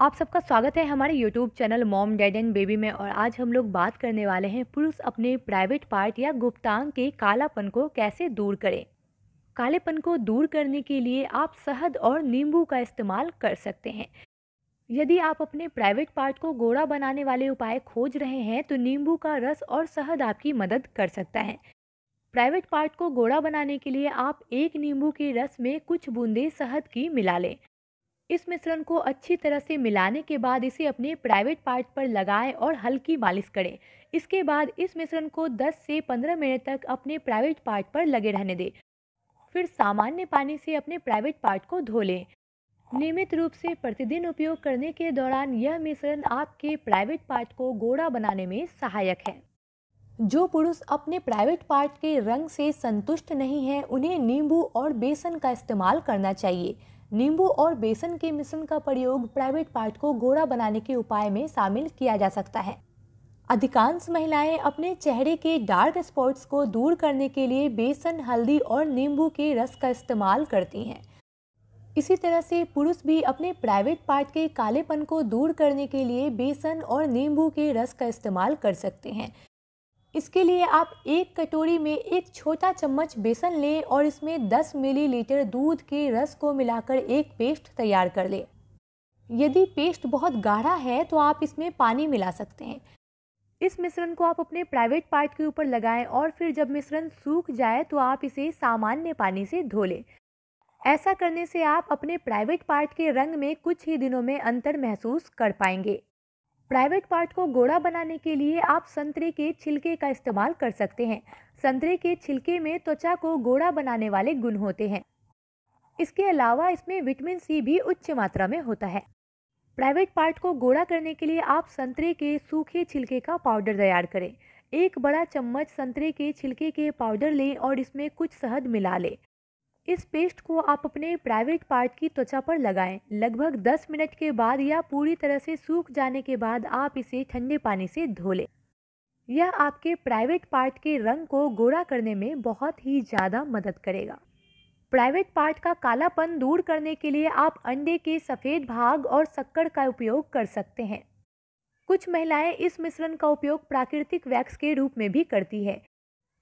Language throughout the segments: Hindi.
आप सबका स्वागत है हमारे YouTube channel mom dad and baby में और आज हम लोग बात करने वाले हैं पुरुष अपने प्राइवेट पार्ट या गुप्तांग के कालापन को कैसे दूर करें कालेपन को दूर करने के लिए आप शहद और नींबू का इस्तेमाल कर सकते हैं यदि आप अपने प्राइवेट पार्ट को गोरा बनाने वाले उपाय खोज रहे हैं तो नींबू का रस और शहद आपकी मदद कर सकता है प्राइवेट पार्ट को गोरा बनाने के लिए आप एक नींबू के रस में कुछ बूंदे शहद की मिला लें इस मिश्रण को अच्छी तरह से मिलाने के बाद इसे अपने प्राइवेट पार्ट पर लगाएं और हल्की मालिश करें इसके बाद इस मिश्रण को 10 से 15 मिनट तक अपने प्राइवेट पार्ट पर लगे रहने दें फिर सामान्य पानी से अपने प्राइवेट पार्ट को धो लें नियमित रूप से प्रतिदिन उपयोग करने के दौरान यह मिश्रण आपके प्राइवेट पार्ट को गोड़ा बनाने में सहायक है जो पुरुष अपने प्राइवेट पार्ट के रंग से संतुष्ट नहीं है उन्हें नींबू और बेसन का इस्तेमाल करना चाहिए नींबू और बेसन के मिश्रण का प्रयोग प्राइवेट पार्ट को गोरा बनाने के उपाय में शामिल किया जा सकता है अधिकांश महिलाएं अपने चेहरे के डार्क स्पॉट्स को दूर करने के लिए बेसन हल्दी और नींबू के रस का इस्तेमाल करती हैं इसी तरह से पुरुष भी अपने प्राइवेट पार्ट के कालेपन को दूर करने के लिए बेसन और नींबू के रस का इस्तेमाल कर सकते हैं इसके लिए आप एक कटोरी में एक छोटा चम्मच बेसन लें और इसमें 10 मिलीलीटर दूध के रस को मिलाकर एक पेस्ट तैयार कर लें यदि पेस्ट बहुत गाढ़ा है तो आप इसमें पानी मिला सकते हैं इस मिश्रण को आप अपने प्राइवेट पार्ट के ऊपर लगाएं और फिर जब मिश्रण सूख जाए तो आप इसे सामान्य पानी से धो लें ऐसा करने से आप अपने प्राइवेट पार्ट के रंग में कुछ ही दिनों में अंतर महसूस कर पाएंगे प्राइवेट पार्ट को गोड़ा बनाने के लिए आप संतरे के छिलके का इस्तेमाल कर सकते हैं संतरे के छिलके में त्वचा को गोड़ा बनाने वाले गुण होते हैं इसके अलावा इसमें विटामिन सी भी उच्च मात्रा में होता है प्राइवेट पार्ट को गोड़ा करने के लिए आप संतरे के सूखे छिलके का पाउडर तैयार करें एक बड़ा चम्मच संतरे के छिलके के पाउडर लें और इसमें कुछ शहद मिला लें इस पेस्ट को आप अपने प्राइवेट पार्ट की त्वचा पर लगाएं। लगभग 10 मिनट के बाद या पूरी तरह से सूख जाने के बाद आप इसे ठंडे पानी से धो लें यह आपके प्राइवेट पार्ट के रंग को गोरा करने में बहुत ही ज़्यादा मदद करेगा प्राइवेट पार्ट का कालापन दूर करने के लिए आप अंडे के सफ़ेद भाग और शक्कर का उपयोग कर सकते हैं कुछ महिलाएं इस मिश्रण का उपयोग प्राकृतिक वैक्स के रूप में भी करती है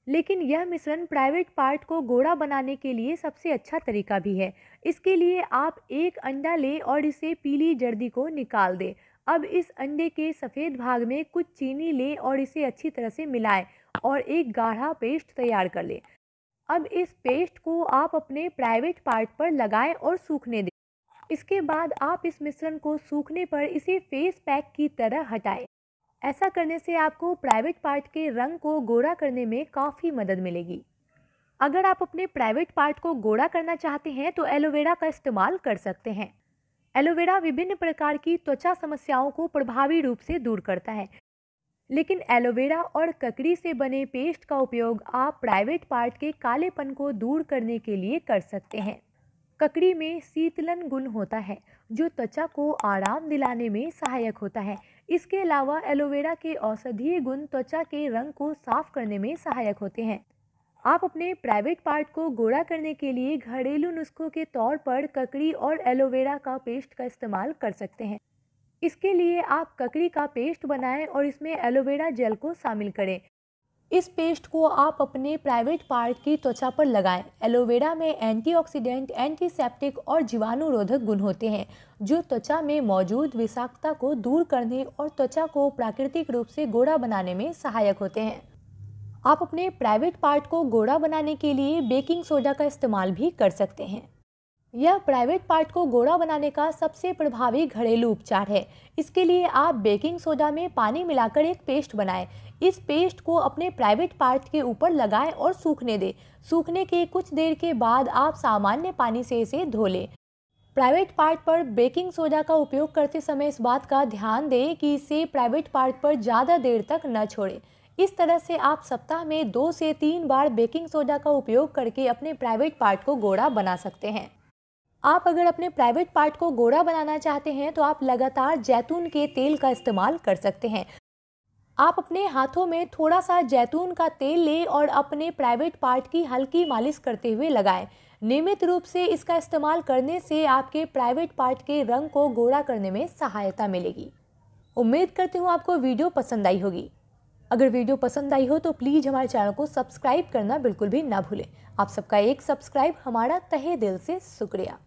लेकिन यह मिश्रण प्राइवेट पार्ट को गोड़ा बनाने के लिए सबसे अच्छा तरीका भी है इसके लिए आप एक अंडा लें और इसे पीली जर्दी को निकाल दें अब इस अंडे के सफ़ेद भाग में कुछ चीनी लें और इसे अच्छी तरह से मिलाएं और एक गाढ़ा पेस्ट तैयार कर लें अब इस पेस्ट को आप अपने प्राइवेट पार्ट पर लगाएं और सूखने दें इसके बाद आप इस मिश्रण को सूखने पर इसे फेस पैक की तरह हटाएं ऐसा करने से आपको प्राइवेट पार्ट के रंग को गोरा करने में काफ़ी मदद मिलेगी अगर आप अपने प्राइवेट पार्ट को गोरा करना चाहते हैं तो एलोवेरा का इस्तेमाल कर सकते हैं एलोवेरा विभिन्न प्रकार की त्वचा समस्याओं को प्रभावी रूप से दूर करता है लेकिन एलोवेरा और ककड़ी से बने पेस्ट का उपयोग आप प्राइवेट पार्ट के कालेपन को दूर करने के लिए कर सकते हैं ककड़ी में शीतलन गुण होता है जो त्वचा को आराम दिलाने में सहायक होता है इसके अलावा एलोवेरा के औषधीय गुण त्वचा के रंग को साफ करने में सहायक होते हैं आप अपने प्राइवेट पार्ट को गोरा करने के लिए घरेलू नुस्खों के तौर पर ककड़ी और एलोवेरा का पेस्ट का इस्तेमाल कर सकते हैं इसके लिए आप ककड़ी का पेस्ट बनाएं और इसमें एलोवेरा जेल को शामिल करें इस पेस्ट को आप अपने प्राइवेट पार्ट की त्वचा पर लगाएं। एलोवेरा में एंटीऑक्सीडेंट, एंटीसेप्टिक और जीवाणुरोधक गुण होते हैं जो त्वचा में मौजूद विषाक्तता को दूर करने और त्वचा को प्राकृतिक रूप से गोरा बनाने में सहायक होते हैं आप अपने प्राइवेट पार्ट को गोरा बनाने के लिए बेकिंग सोडा का इस्तेमाल भी कर सकते हैं यह प्राइवेट पार्ट को गोरा बनाने का सबसे प्रभावी घरेलू उपचार है इसके लिए आप बेकिंग सोडा में पानी मिलाकर एक पेस्ट बनाएं इस पेस्ट को अपने प्राइवेट पार्ट के ऊपर लगाएं और सूखने दें सूखने के कुछ देर के बाद आप सामान्य पानी से इसे धो लें प्राइवेट पार्ट पर बेकिंग सोडा का उपयोग करते समय इस बात का ध्यान दें कि इसे प्राइवेट पार्ट पर ज़्यादा देर तक न छोड़ें इस तरह से आप सप्ताह में दो से तीन बार बेकिंग सोडा का उपयोग करके अपने प्राइवेट पार्ट को गोरा बना सकते हैं आप अगर अपने प्राइवेट पार्ट को गोरा बनाना चाहते हैं तो आप लगातार जैतून के तेल का इस्तेमाल कर सकते हैं आप अपने हाथों में थोड़ा सा जैतून का तेल लें और अपने प्राइवेट पार्ट की हल्की मालिश करते हुए लगाएं। नियमित रूप से इसका इस्तेमाल करने से आपके प्राइवेट पार्ट के रंग को गोरा करने में सहायता मिलेगी उम्मीद करती हूँ आपको वीडियो पसंद आई होगी अगर वीडियो पसंद आई हो तो प्लीज़ हमारे चैनल को सब्सक्राइब करना बिल्कुल भी ना भूलें आप सबका एक सब्सक्राइब हमारा तहे दिल से शुक्रिया